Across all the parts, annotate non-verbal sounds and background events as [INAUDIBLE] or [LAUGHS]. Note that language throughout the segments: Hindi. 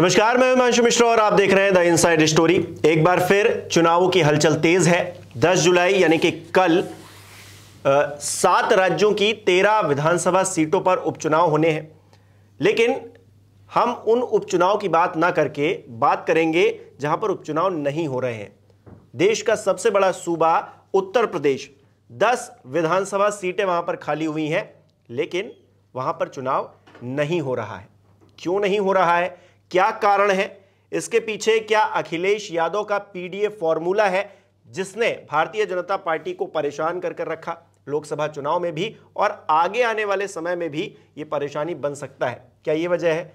नमस्कार मैं हिमांशु मिश्रा और आप देख रहे हैं द इनसाइड स्टोरी एक बार फिर चुनावों की हलचल तेज है 10 जुलाई यानी कि कल सात राज्यों की तेरह विधानसभा सीटों पर उपचुनाव होने हैं लेकिन हम उन उपचुनाव की बात ना करके बात करेंगे जहां पर उपचुनाव नहीं हो रहे हैं देश का सबसे बड़ा सूबा उत्तर प्रदेश दस विधानसभा सीटें वहां पर खाली हुई हैं लेकिन वहां पर चुनाव नहीं हो रहा है क्यों नहीं हो रहा है क्या कारण है इसके पीछे क्या अखिलेश यादव का पीडीए फॉर्मूला है जिसने भारतीय जनता पार्टी को परेशान कर कर रखा लोकसभा चुनाव में भी और आगे आने वाले समय में भी ये परेशानी बन सकता है क्या ये वजह है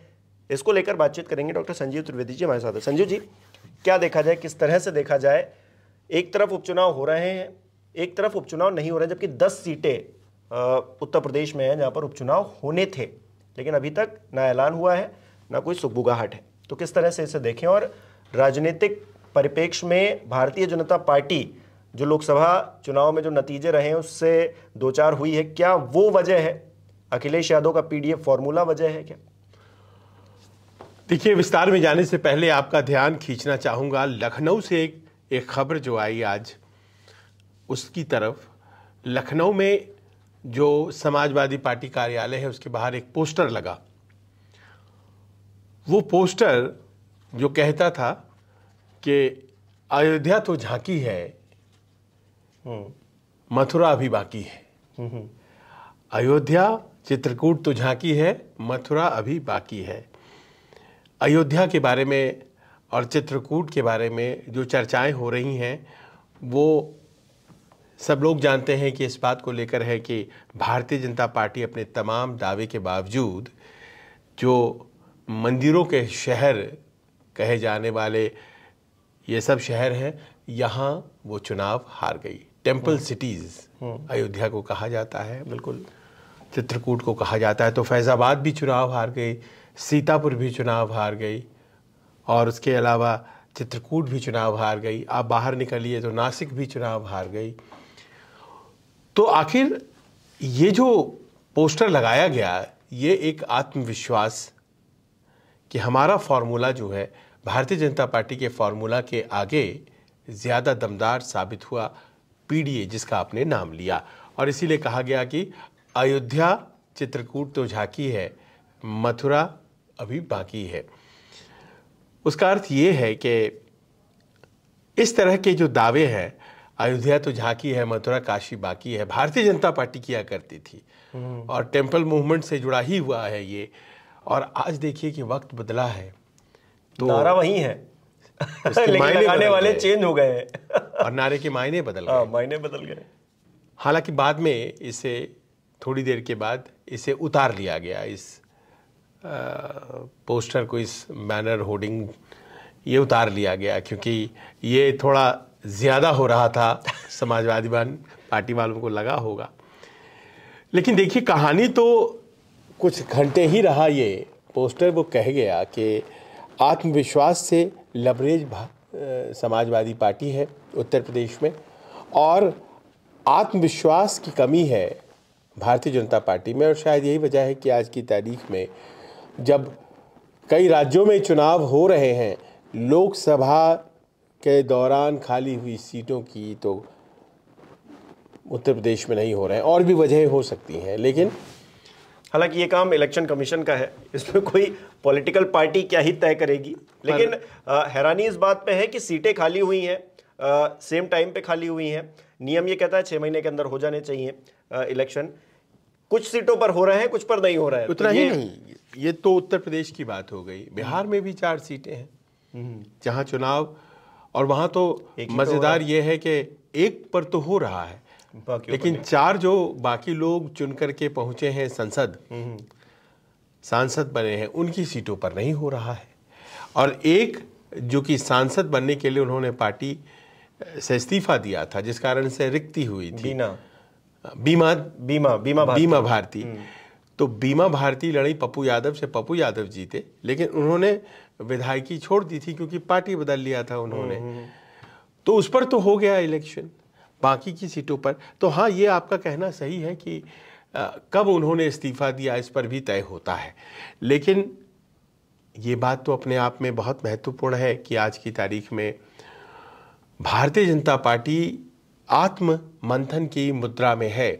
इसको लेकर बातचीत करेंगे डॉक्टर संजीव त्रिवेदी जी हमारे साथ संजीव जी क्या देखा जाए किस तरह से देखा जाए एक तरफ उपचुनाव हो रहे हैं एक तरफ उपचुनाव नहीं हो रहे जबकि दस सीटें उत्तर प्रदेश में हैं जहां पर उपचुनाव होने थे लेकिन अभी तक ना ऐलान हुआ है ना कोई सुखबुगाहट है तो किस तरह से इसे देखें और राजनीतिक परिपेक्ष में भारतीय जनता पार्टी जो लोकसभा चुनाव में जो नतीजे रहे हैं उससे दो चार हुई है क्या वो वजह है अखिलेश यादव का पीडीएफ फॉर्मूला वजह है क्या देखिए विस्तार में जाने से पहले आपका ध्यान खींचना चाहूंगा लखनऊ से एक एक खबर जो आई आज उसकी तरफ लखनऊ में जो समाजवादी पार्टी कार्यालय है उसके बाहर एक पोस्टर लगा वो पोस्टर जो कहता था कि अयोध्या तो झांकी है हम्म। मथुरा अभी बाकी है हम्म, हम्म। अयोध्या चित्रकूट तो झांकी है मथुरा अभी बाकी है अयोध्या के बारे में और चित्रकूट के बारे में जो चर्चाएं हो रही हैं वो सब लोग जानते हैं कि इस बात को लेकर है कि भारतीय जनता पार्टी अपने तमाम दावे के बावजूद जो मंदिरों के शहर कहे जाने वाले ये सब शहर हैं यहाँ वो चुनाव हार गई temple hmm. Cities hmm. Ayodhya को कहा जाता है बिल्कुल चित्रकूट को कहा जाता है तो फैज़ाबाद भी चुनाव हार गई सीतापुर भी चुनाव हार गई और उसके अलावा चित्रकूट भी चुनाव हार गई आप बाहर निकलिए तो नासिक भी चुनाव हार गई तो आखिर ये जो पोस्टर लगाया गया ये एक आत्मविश्वास कि हमारा फार्मूला जो है भारतीय जनता पार्टी के फार्मूला के आगे ज़्यादा दमदार साबित हुआ पीडीए जिसका आपने नाम लिया और इसीलिए कहा गया कि अयोध्या चित्रकूट तो झांकी है मथुरा अभी बाकी है उसका अर्थ ये है कि इस तरह के जो दावे हैं अयोध्या तो झांकी है मथुरा काशी बाकी है भारतीय जनता पार्टी किया करती थी हम्म। और टेम्पल मूवमेंट से जुड़ा ही हुआ है ये और आज देखिए कि वक्त बदला है तो नारा वही है [LAUGHS] लेकिन लगाने वाले चेंज हो गए हैं और नारे के मायने बदल हाँ, गए मायने बदल गए हालांकि बाद में इसे थोड़ी देर के बाद इसे उतार लिया गया इस आ, पोस्टर को इस बैनर होर्डिंग ये उतार लिया गया क्योंकि ये थोड़ा ज़्यादा हो रहा था समाजवादी पार्टी वालों को लगा होगा लेकिन देखिए कहानी तो कुछ घंटे ही रहा ये पोस्टर वो कह गया कि आत्मविश्वास से लबरेज समाजवादी पार्टी है उत्तर प्रदेश में और आत्मविश्वास की कमी है भारतीय जनता पार्टी में और शायद यही वजह है कि आज की तारीख में जब कई राज्यों में चुनाव हो रहे हैं लोकसभा के दौरान खाली हुई सीटों की तो उत्तर प्रदेश में नहीं हो रहे हैं और भी वजह हो सकती हैं लेकिन हालांकि ये काम इलेक्शन कमीशन का है इसमें कोई पॉलिटिकल पार्टी क्या ही तय करेगी लेकिन आ, हैरानी इस बात पे है कि सीटें खाली हुई हैं सेम टाइम पे खाली हुई हैं नियम ये कहता है छः महीने के अंदर हो जाने चाहिए इलेक्शन कुछ सीटों पर हो रहे हैं कुछ पर नहीं हो रहा है उतना तो ही नहीं ये तो उत्तर प्रदेश की बात हो गई बिहार में भी चार सीटें हैं जहाँ चुनाव और वहाँ तो, तो मज़ेदार ये है कि एक पर तो हो रहा है लेकिन चार जो बाकी लोग चुन करके पहुंचे हैं संसद हम्म। सांसद बने हैं उनकी सीटों पर नहीं हो रहा है और एक जो कि सांसद बनने के लिए उन्होंने पार्टी से इस्तीफा दिया था जिस कारण से रिक्ति हुई थी बीना बीमा बीमा बीमा भारती, बीमा भारती। हम्म। तो बीमा भारती लड़ी पप्पू यादव से पप्पू यादव जीते लेकिन उन्होंने विधायकी छोड़ दी थी क्योंकि पार्टी बदल लिया था उन्होंने हम्म, तो उस पर तो हो गया इलेक्शन बाकी की सीटों पर तो हाँ ये आपका कहना सही है कि आ, कब उन्होंने इस्तीफा दिया इस पर भी तय होता है लेकिन ये बात तो अपने आप में बहुत महत्वपूर्ण है कि आज की तारीख में भारतीय जनता पार्टी आत्म मंथन की मुद्रा में है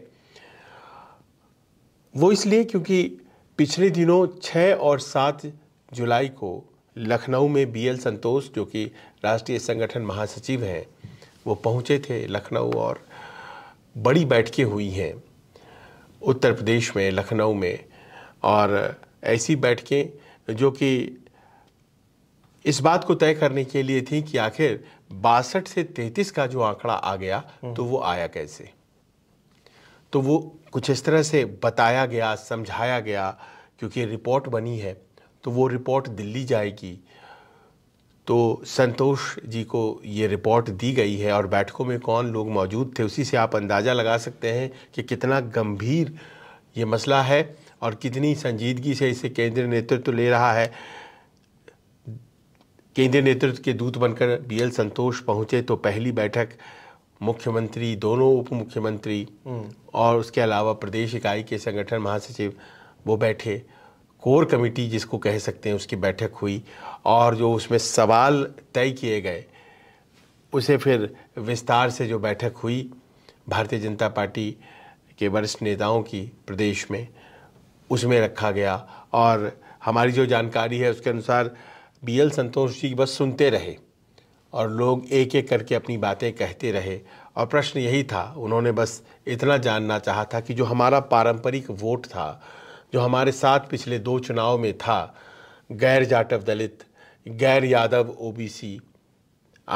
वो इसलिए क्योंकि पिछले दिनों 6 और 7 जुलाई को लखनऊ में बीएल संतोष जो कि राष्ट्रीय संगठन महासचिव हैं वो पहुँचे थे लखनऊ और बड़ी बैठकें हुई हैं उत्तर प्रदेश में लखनऊ में और ऐसी बैठकें जो कि इस बात को तय करने के लिए थी कि आखिर बासठ से तैतीस का जो आंकड़ा आ गया हम्म। तो वो आया कैसे तो वो कुछ इस तरह से बताया गया समझाया गया क्योंकि रिपोर्ट बनी है तो वो रिपोर्ट दिल्ली जाएगी तो संतोष जी को ये रिपोर्ट दी गई है और बैठकों में कौन लोग मौजूद थे उसी से आप अंदाज़ा लगा सकते हैं कि कितना गंभीर ये मसला है और कितनी संजीदगी से इसे केंद्रीय नेतृत्व ले रहा है केंद्रीय नेतृत्व के दूत बनकर बीएल संतोष पहुंचे तो पहली बैठक मुख्यमंत्री दोनों उप मुख्यमंत्री हम्म। और उसके अलावा प्रदेश इकाई के संगठन महासचिव वो बैठे कोर कमेटी जिसको कह सकते हैं उसकी बैठक हुई और जो उसमें सवाल तय किए गए उसे फिर विस्तार से जो बैठक हुई भारतीय जनता पार्टी के वरिष्ठ नेताओं की प्रदेश में उसमें रखा गया और हमारी जो जानकारी है उसके अनुसार बी एल संतोष जी बस सुनते रहे और लोग एक एक करके अपनी बातें कहते रहे और प्रश्न यही था उन्होंने बस इतना जानना चाहा था कि जो हमारा पारंपरिक वोट था जो हमारे साथ पिछले दो चुनाव में था गैर जाटव दलित गैर यादव ओबीसी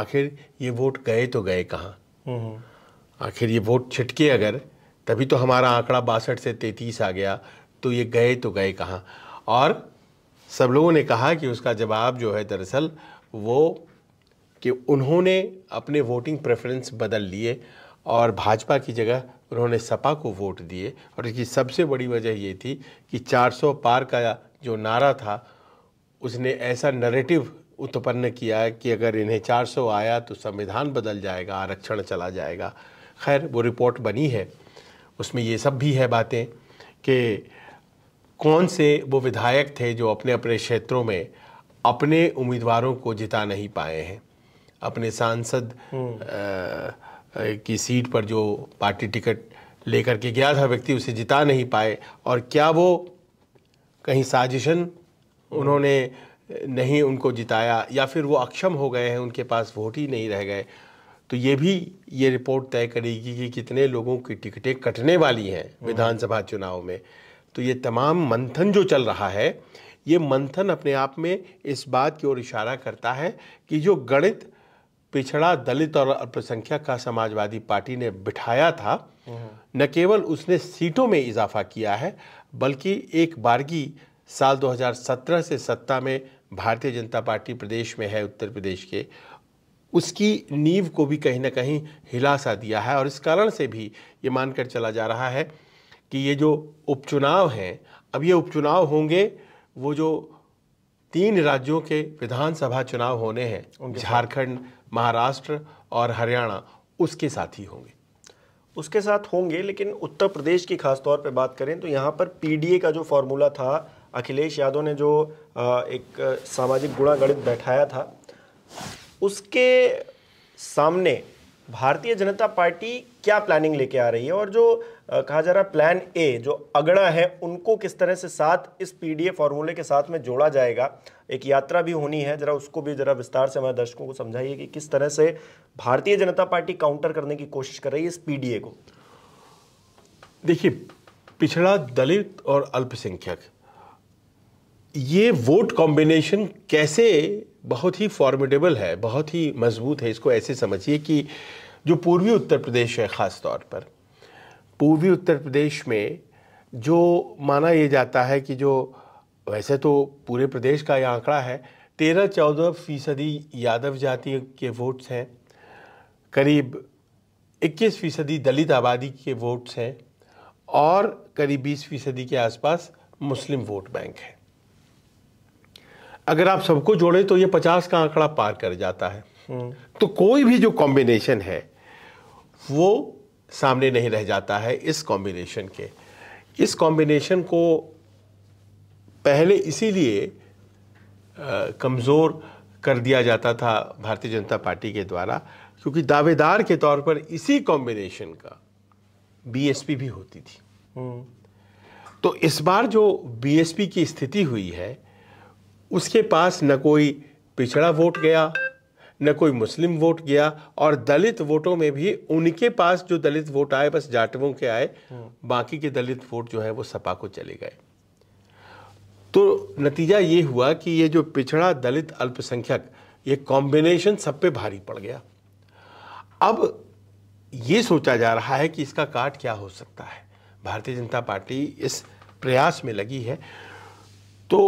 आखिर ये वोट गए तो गए कहाँ हम्म। आखिर ये वोट छिटके अगर तभी तो हमारा आंकड़ा बासठ से तैतीस आ गया तो ये गए तो गए कहाँ और सब लोगों ने कहा कि उसका जवाब जो है दरअसल वो कि उन्होंने अपने वोटिंग प्रेफरेंस बदल लिए और भाजपा की जगह उन्होंने सपा को वोट दिए और इसकी सबसे बड़ी वजह ये थी कि 400 पार का जो नारा था उसने ऐसा नरेटिव उत्पन्न किया कि अगर इन्हें 400 आया तो संविधान बदल जाएगा आरक्षण चला जाएगा खैर वो रिपोर्ट बनी है उसमें ये सब भी है बातें कि कौन से वो विधायक थे जो अपने अपने क्षेत्रों में अपने उम्मीदवारों को जिता नहीं पाए हैं अपने सांसद हम्म। की सीट पर जो पार्टी टिकट लेकर के गया था व्यक्ति उसे जिता नहीं पाए और क्या वो कहीं साजिशन उन्होंने नहीं उनको जिताया या फिर वो अक्षम हो गए हैं उनके पास वोट ही नहीं रह गए तो ये भी ये रिपोर्ट तय करेगी कि कितने लोगों की टिकटें कटने वाली हैं हम्म। विधानसभा चुनाव में तो ये तमाम मंथन जो चल रहा है ये मंथन अपने आप में इस बात की ओर इशारा करता है कि जो गणित पिछड़ा दलित और अल्पसंख्यक का समाजवादी पार्टी ने बिठाया था न केवल उसने सीटों में इजाफा किया है बल्कि एक बारगी साल 2017 से सत्ता में भारतीय जनता पार्टी प्रदेश में है उत्तर प्रदेश के उसकी नींव को भी कहीं ना कहीं हिलासा दिया है और इस कारण से भी ये मानकर चला जा रहा है कि ये जो उपचुनाव हैं अब ये उपचुनाव होंगे वो जो तीन राज्यों के विधानसभा चुनाव होने हैं झारखंड महाराष्ट्र और हरियाणा उसके साथ ही होंगे उसके साथ होंगे लेकिन उत्तर प्रदेश की खासतौर पर बात करें तो यहाँ पर पीडीए का जो फॉर्मूला था अखिलेश यादव ने जो एक सामाजिक गुणागणित बैठाया था उसके सामने भारतीय जनता पार्टी क्या प्लानिंग लेके आ रही है और जो कहा जा रहा है प्लान ए जो अगड़ा है उनको किस तरह से साथ इस पीडीए फॉर्मूले के साथ में जोड़ा जाएगा एक यात्रा भी होनी है जरा उसको भी जरा विस्तार से हमारे दर्शकों को समझाइए कि किस तरह से भारतीय जनता पार्टी काउंटर करने की कोशिश कर रही है इस पीडीए को देखिए पिछड़ा दलित और अल्पसंख्यक ये वोट कॉम्बिनेशन कैसे बहुत ही फॉर्मेटेबल है बहुत ही मजबूत है इसको ऐसे समझिए कि जो पूर्वी उत्तर प्रदेश है ख़ास तौर पर पूर्वी उत्तर प्रदेश में जो माना ये जाता है कि जो वैसे तो पूरे प्रदेश का यह आंकड़ा है तेरह चौदह फीसदी यादव जाति के वोट्स हैं करीब इक्कीस फीसदी दलित आबादी के वोट्स हैं और करीब बीस फीसदी के आसपास मुस्लिम वोट बैंक है अगर आप सबको जोड़ें तो ये पचास का आंकड़ा पार कर जाता है हम्म। तो कोई भी जो कॉम्बिनेशन है वो सामने नहीं रह जाता है इस कॉम्बिनेशन के इस कॉम्बिनेशन को पहले इसीलिए कमज़ोर कर दिया जाता था भारतीय जनता पार्टी के द्वारा क्योंकि दावेदार के तौर पर इसी कॉम्बिनेशन का बीएसपी भी होती थी हम्म। तो इस बार जो बीएसपी की स्थिति हुई है उसके पास न कोई पिछड़ा वोट गया न कोई मुस्लिम वोट गया और दलित वोटों में भी उनके पास जो दलित वोट आए बस जाटवों के आए बाकी के दलित वोट जो है वो सपा को चले गए तो नतीजा ये हुआ कि ये जो पिछड़ा दलित अल्पसंख्यक ये कॉम्बिनेशन सब पे भारी पड़ गया अब ये सोचा जा रहा है कि इसका काट क्या हो सकता है भारतीय जनता पार्टी इस प्रयास में लगी है तो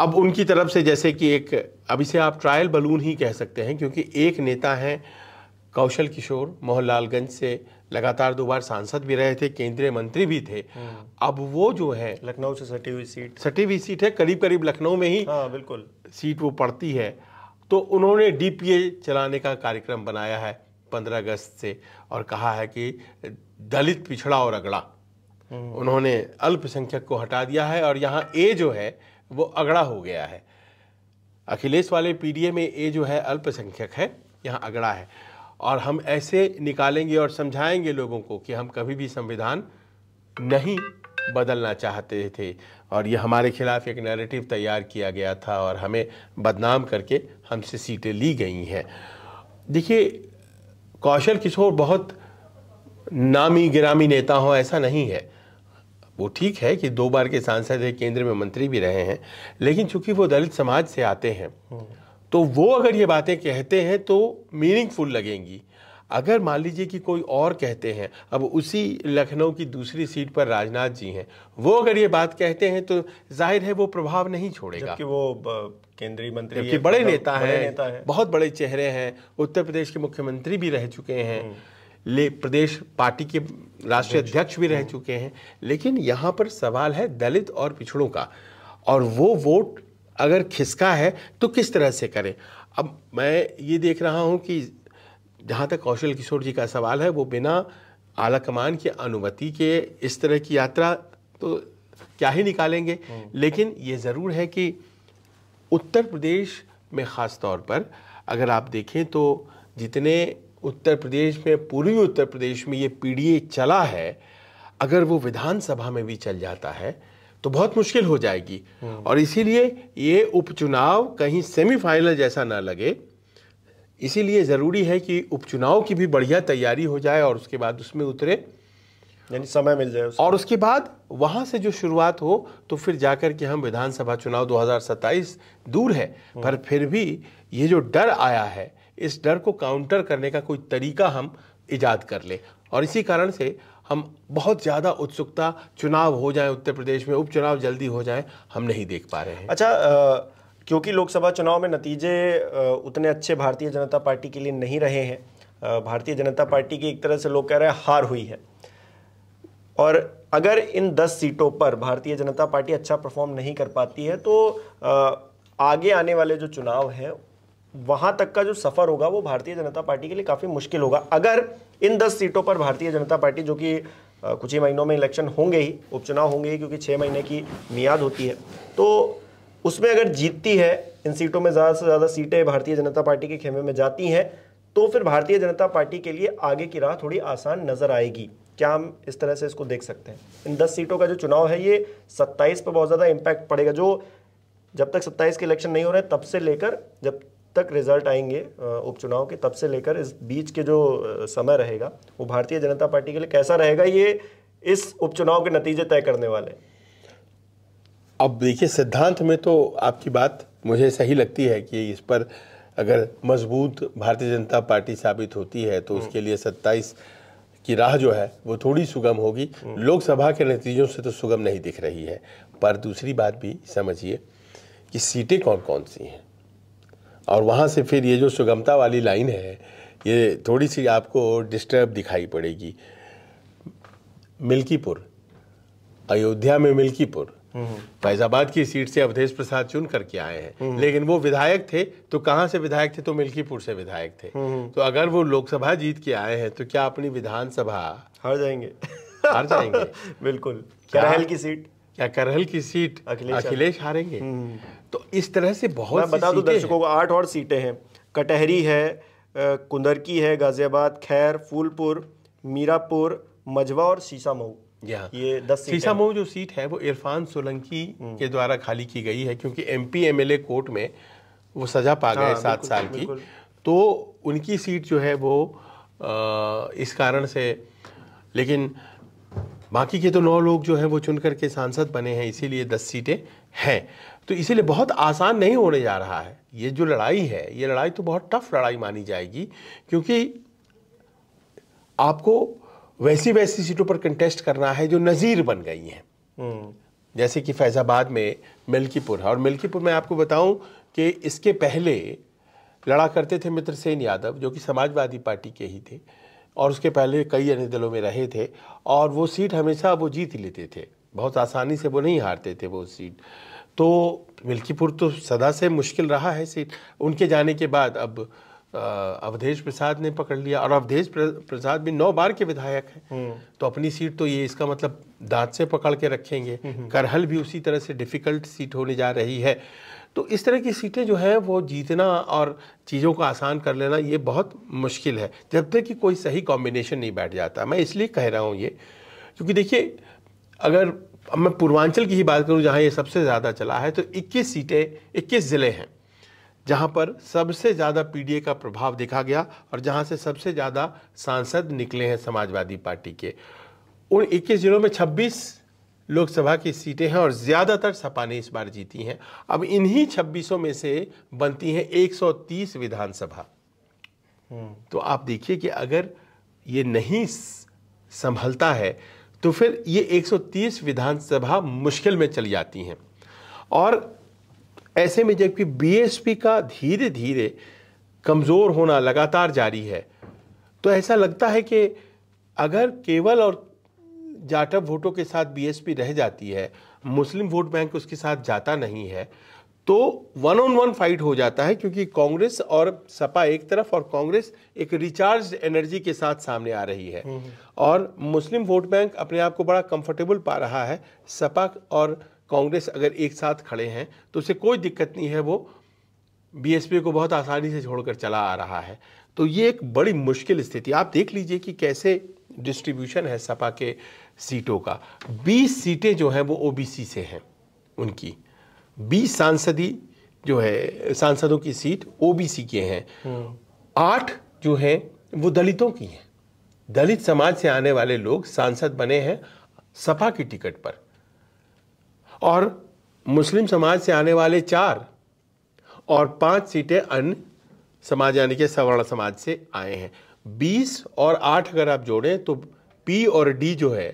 अब उनकी तरफ से जैसे कि एक अब इसे आप ट्रायल बलून ही कह सकते हैं क्योंकि एक नेता हैं कौशल किशोर मोहनलालगंज से लगातार दो बार सांसद भी रहे थे केंद्रीय मंत्री भी थे हम्म। अब वो जो है लखनऊ से सटी हुई सीट सटी हुई सीट है करीब करीब लखनऊ में ही हाँ बिल्कुल सीट वो पड़ती है तो उन्होंने डीपीए चलाने का कार्यक्रम बनाया है पंद्रह अगस्त से और कहा है कि दलित पिछड़ा और अगड़ा हम्म। उन्होंने अल्पसंख्यक को हटा दिया है और यहाँ ए जो है वो अगड़ा हो गया है अखिलेश वाले पीडीए में ये जो है अल्पसंख्यक है यहाँ अगड़ा है और हम ऐसे निकालेंगे और समझाएंगे लोगों को कि हम कभी भी संविधान नहीं बदलना चाहते थे और ये हमारे खिलाफ एक नैरेटिव तैयार किया गया था और हमें बदनाम करके हमसे सीटें ली गई हैं देखिए कौशल किशोर बहुत नामी गिरामी नेता हो ऐसा नहीं है वो ठीक है कि दो बार के सांसद है केंद्र में मंत्री भी रहे हैं लेकिन चूंकि वो दलित समाज से आते हैं तो वो अगर ये बातें कहते हैं तो मीनिंगफुल लगेंगी अगर मान लीजिए कि कोई और कहते हैं अब उसी लखनऊ की दूसरी सीट पर राजनाथ जी हैं वो अगर ये बात कहते हैं तो जाहिर है वो प्रभाव नहीं छोड़ेगा कि वो केंद्रीय मंत्री जबकि बड़े मतलब नेता हैं है। बहुत बड़े चेहरे हैं उत्तर प्रदेश के मुख्यमंत्री भी रह चुके हैं हम्म। ले प्रदेश पार्टी के राष्ट्रीय अध्यक्ष भी रह हाँ। चुके हैं लेकिन यहाँ पर सवाल है दलित और पिछड़ों का और वो वोट अगर खिसका है तो किस तरह से करें अब मैं ये देख रहा हूँ कि जहाँ तक कौशल किशोर जी का सवाल है वो बिना आला कमान की अनुमति के इस तरह की यात्रा तो क्या ही निकालेंगे हाँ। लेकिन ये ज़रूर है कि उत्तर प्रदेश में ख़ास तौर पर अगर आप देखें तो जितने उत्तर प्रदेश में पूर्वी उत्तर प्रदेश में ये पीडीए चला है अगर वो विधानसभा में भी चल जाता है तो बहुत मुश्किल हो जाएगी हम्म। और इसीलिए ये उपचुनाव कहीं सेमीफाइनल जैसा ना लगे इसीलिए ज़रूरी है कि उपचुनाव की भी बढ़िया तैयारी हो जाए और उसके बाद उसमें उतरे यानी समय मिल जाए और उसके बाद वहाँ से जो शुरुआत हो तो फिर जाकर के हम विधानसभा चुनाव 2027 दूर है पर हम्म। फिर भी ये जो डर आया है इस डर को काउंटर करने का कोई तरीका हम ईजाद कर लें और इसी कारण से हम बहुत ज़्यादा उत्सुकता चुनाव हो जाए उत्तर प्रदेश में उपचुनाव जल्दी हो जाए हम नहीं देख पा रहे हैं अच्छा आ, क्योंकि लोकसभा चुनाव में नतीजे उतने अच्छे भारतीय जनता पार्टी के लिए नहीं रहे हैं भारतीय जनता पार्टी की एक तरह से लोग कह रहे हैं हार हुई है और अगर इन दस सीटों पर भारतीय जनता पार्टी अच्छा परफॉर्म नहीं कर पाती है तो आगे आने वाले जो चुनाव हैं वहां तक का जो सफ़र होगा वो भारतीय जनता पार्टी के लिए काफ़ी मुश्किल होगा अगर इन दस सीटों पर भारतीय जनता पार्टी जो कि कुछ ही महीनों में इलेक्शन होंगे ही उपचुनाव होंगे ही क्योंकि छह महीने की मियाद होती है तो उसमें अगर जीतती है इन सीटों में ज़्यादा से ज़्यादा सीटें भारतीय जनता पार्टी के खेमे में जाती हैं तो फिर भारतीय जनता पार्टी के लिए आगे की राह थोड़ी आसान नज़र आएगी क्या हम इस तरह से इसको देख सकते हैं इन दस सीटों का जो चुनाव है ये सत्ताईस पर बहुत ज़्यादा इंपैक्ट पड़ेगा जो जब तक सत्ताईस के इलेक्शन नहीं हो रहे तब से लेकर जब तक रिजल्ट आएंगे उपचुनाव के तब से लेकर इस बीच के जो समय रहेगा वो भारतीय जनता पार्टी के लिए कैसा रहेगा ये इस उपचुनाव के नतीजे तय करने वाले अब देखिए सिद्धांत में तो आपकी बात मुझे सही लगती है कि इस पर अगर मजबूत भारतीय जनता पार्टी साबित होती है तो उसके लिए 27 की राह जो है वो थोड़ी सुगम होगी लोकसभा के नतीजों से तो सुगम नहीं दिख रही है पर दूसरी बात भी समझिए कि सीटें कौन कौन सी हैं और वहाँ से फिर ये जो सुगमता वाली लाइन है ये थोड़ी सी आपको डिस्टर्ब दिखाई पड़ेगी मिल्कीपुर अयोध्या में मिल्कीपुर हम्म। फैजाबाद की सीट से अवधेश प्रसाद चुन करके आए हैं हम्म। लेकिन वो विधायक थे तो कहाँ से विधायक थे तो मिल्कीपुर से विधायक थे हम्म। तो अगर वो लोकसभा जीत के आए हैं तो क्या अपनी विधानसभा हार जाएंगे हार जाएंगे [LAUGHS] बिल्कुल करहल की सीट क्या करहल की सीट अखिलेश हारेंगे तो इस तरह से बहुत मैं बता दूं दर्शकों को आठ और सीटें हैं कटहरी है कुंदरकी है गाजियाबाद खैर फूलपुर मीरापुर मजवा और सीसा मऊ ये दस सीसा मऊ जो सीट है वो इरफान सोलंकी हम्म। के द्वारा खाली की गई है क्योंकि एल ए कोर्ट में वो सजा पा गए हाँ, सात साल की तो उनकी सीट जो है वो इस कारण से लेकिन बाकी के तो नौ लोग जो हैं वो चुन करके सांसद बने हैं इसीलिए दस सीटें हैं तो इसीलिए बहुत आसान नहीं होने जा रहा है ये जो लड़ाई है ये लड़ाई तो बहुत टफ लड़ाई मानी जाएगी क्योंकि आपको वैसी वैसी सीटों पर कंटेस्ट करना है जो नज़ीर बन गई हैं हम्म। जैसे कि फैज़ाबाद में मिल्कीपुर है और मिल्कीपुर में आपको बताऊं कि इसके पहले लड़ा करते थे मित्र सेन यादव जो कि समाजवादी पार्टी के ही थे और उसके पहले कई अन्य दलों में रहे थे और वो सीट हमेशा वो जीत लेते थे बहुत आसानी से वो नहीं हारते थे वो सीट तो मिल्कीपुर तो सदा से मुश्किल रहा है सीट उनके जाने के बाद अब अवधेश प्रसाद ने पकड़ लिया और अवधेश प्रसाद भी नौ बार के विधायक हैं हम्म। तो अपनी सीट तो ये इसका मतलब दांत से पकड़ के रखेंगे हम्म, हम्म। करहल भी उसी तरह से डिफिकल्ट सीट होने जा रही है तो इस तरह की सीटें जो हैं वो जीतना और चीज़ों को आसान कर लेना ये बहुत मुश्किल है जब तक कि कोई सही कॉम्बिनेशन नहीं बैठ जाता मैं इसलिए कह रहा हूँ ये क्योंकि देखिए अगर अब मैं पूर्वांचल की ही बात करूँ जहाँ ये सबसे ज़्यादा चला है तो 21 सीटें 21 ज़िले हैं जहाँ पर सबसे ज़्यादा पीडीए का प्रभाव देखा गया और जहाँ से सबसे ज़्यादा सांसद निकले हैं समाजवादी पार्टी के उन 21 जिलों में 26 लोकसभा की सीटें हैं और ज़्यादातर सपा ने इस बार जीती हैं अब इन्हीं छब्बीसों में से बनती हैं एक विधानसभा हम्म। तो आप देखिए कि अगर ये नहीं संभलता है तो फिर ये 130 विधानसभा मुश्किल में चली जाती हैं और ऐसे में जबकि बीएसपी का धीरे धीरे कमज़ोर होना लगातार जारी है तो ऐसा लगता है कि अगर केवल और जाटव वोटों के साथ बीएसपी रह जाती है मुस्लिम वोट बैंक उसके साथ जाता नहीं है तो वन ऑन वन फाइट हो जाता है क्योंकि कांग्रेस और सपा एक तरफ और कांग्रेस एक रिचार्ज एनर्जी के साथ सामने आ रही है हम्म, हम्म। और मुस्लिम वोट बैंक अपने आप को बड़ा कंफर्टेबल पा रहा है सपा और कांग्रेस अगर एक साथ खड़े हैं तो उसे कोई दिक्कत नहीं है वो बीएसपी को बहुत आसानी से छोड़कर चला आ रहा है तो ये एक बड़ी मुश्किल स्थिति आप देख लीजिए कि कैसे डिस्ट्रीब्यूशन है सपा के सीटों का 20 सीटें जो हैं वो ओबीसी से हैं उनकी बीस सांसदी जो है सांसदों की सीट ओबीसी के हैं आठ जो है वो दलितों की हैं दलित समाज से आने वाले लोग सांसद बने हैं सपा की टिकट पर और मुस्लिम समाज से आने वाले चार और पांच सीटें अन्य समाज यानी कि सवर्ण समाज से आए हैं बीस और आठ अगर आप जोड़ें तो पी और डी जो है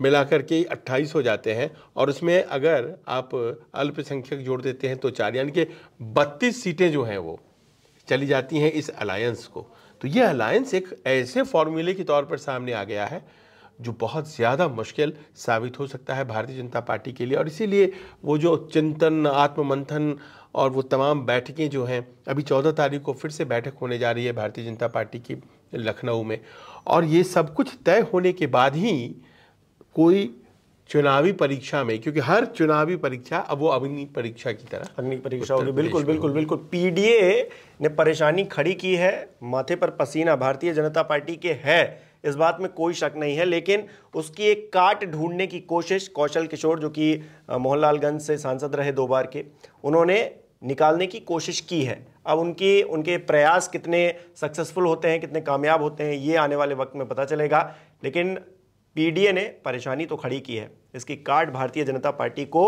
मिला करके 28 हो जाते हैं और उसमें अगर आप अल्पसंख्यक जोड़ देते हैं तो चार यानी कि बत्तीस सीटें जो हैं वो चली जाती हैं इस अलायंस को तो ये अलायंस एक ऐसे फॉर्मूले के तौर पर सामने आ गया है जो बहुत ज़्यादा मुश्किल साबित हो सकता है भारतीय जनता पार्टी के लिए और इसीलिए वो जो चिंतन आत्ममंथन और वो तमाम बैठकें जो हैं अभी चौदह तारीख को फिर से बैठक होने जा रही है भारतीय जनता पार्टी की लखनऊ में और ये सब कुछ तय होने के बाद ही कोई चुनावी परीक्षा में क्योंकि हर चुनावी परीक्षा अब वो अग्नि परीक्षा की तरह अग्नि परीक्षा होगी बिल्कुल बिल्कुल बिल्कुल पीडीए ने परेशानी खड़ी की है माथे पर पसीना भारतीय जनता पार्टी के है इस बात में कोई शक नहीं है लेकिन उसकी एक काट ढूंढने की कोशिश कौशल किशोर जो कि मोहनलालगंज से सांसद रहे दो बार के उन्होंने निकालने की कोशिश की है अब उनकी उनके प्रयास कितने सक्सेसफुल होते हैं कितने कामयाब होते हैं ये आने वाले वक्त में पता चलेगा लेकिन पीडीए ने परेशानी तो खड़ी की है इसकी काट भारतीय जनता पार्टी को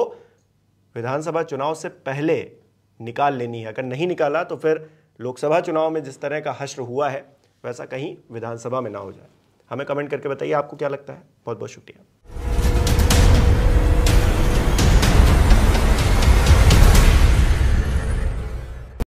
विधानसभा चुनाव से पहले निकाल लेनी है अगर नहीं निकाला तो फिर लोकसभा चुनाव में जिस तरह का हश्र हुआ है वैसा कहीं विधानसभा में ना हो जाए हमें कमेंट करके बताइए आपको क्या लगता है बहुत बहुत शुक्रिया